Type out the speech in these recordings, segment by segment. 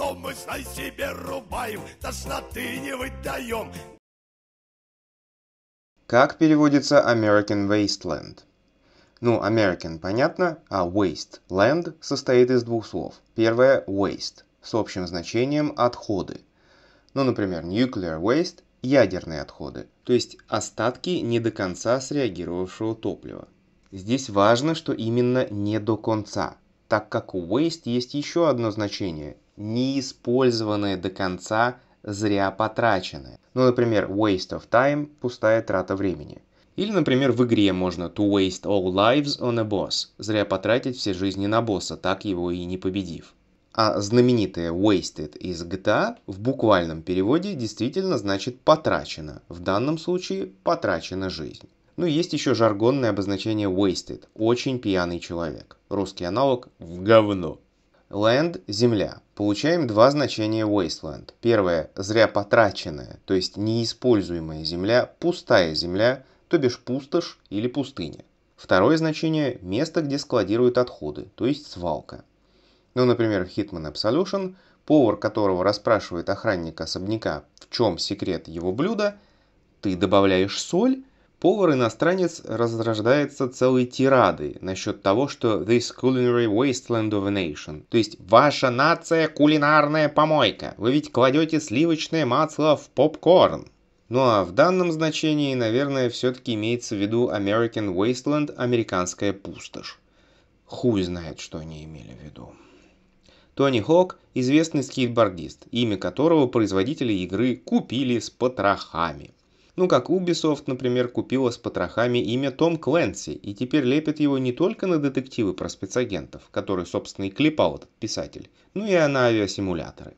Но мы, знай себе, рубаем, тошноты не выдаем. Как переводится American Wasteland? Ну, American понятно, а waste, land, состоит из двух слов. Первое – waste, с общим значением «отходы». Ну, например, nuclear waste – ядерные отходы, то есть остатки не до конца среагировавшего топлива. Здесь важно, что именно не до конца, так как у waste есть еще одно значение неиспользованное до конца, зря потраченное. Ну, например, waste of time – пустая трата времени. Или, например, в игре можно to waste all lives on a boss – зря потратить все жизни на босса, так его и не победив. А знаменитое wasted из GTA в буквальном переводе действительно значит потрачено. В данном случае потрачена жизнь. Ну и есть еще жаргонное обозначение wasted – очень пьяный человек. Русский аналог – в говно. Land – земля. Получаем два значения wasteland. Первое – зря потраченная, то есть неиспользуемая земля, пустая земля, то бишь пустошь или пустыня. Второе значение – место, где складируют отходы, то есть свалка. Ну, например, в Hitman Absolution, повар которого расспрашивает охранника особняка, в чем секрет его блюда, ты добавляешь соль, Повар-иностранец разрождается целой тирадой насчет того, что this culinary wasteland of a nation, то есть ваша нация кулинарная помойка, вы ведь кладете сливочное масло в попкорн. Ну а в данном значении, наверное, все-таки имеется в виду American Wasteland, американская пустошь. Хуй знает, что они имели в виду. Тони Хок – известный скейтбордист, имя которого производители игры купили с потрохами – ну как Ubisoft, например, купила с потрохами имя Том Кленси и теперь лепят его не только на детективы про спецагентов, которые, собственно, и клепал этот писатель, но и на авиасимуляторы.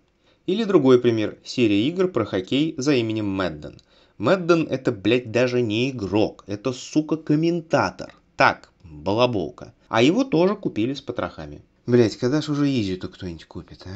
Или другой пример – серия игр про хоккей за именем Мэдден. Мэдден – это, блядь, даже не игрок, это, сука, комментатор. Так, балаболка. А его тоже купили с потрохами. Блять, когда ж уже Изи-то кто-нибудь купит, а?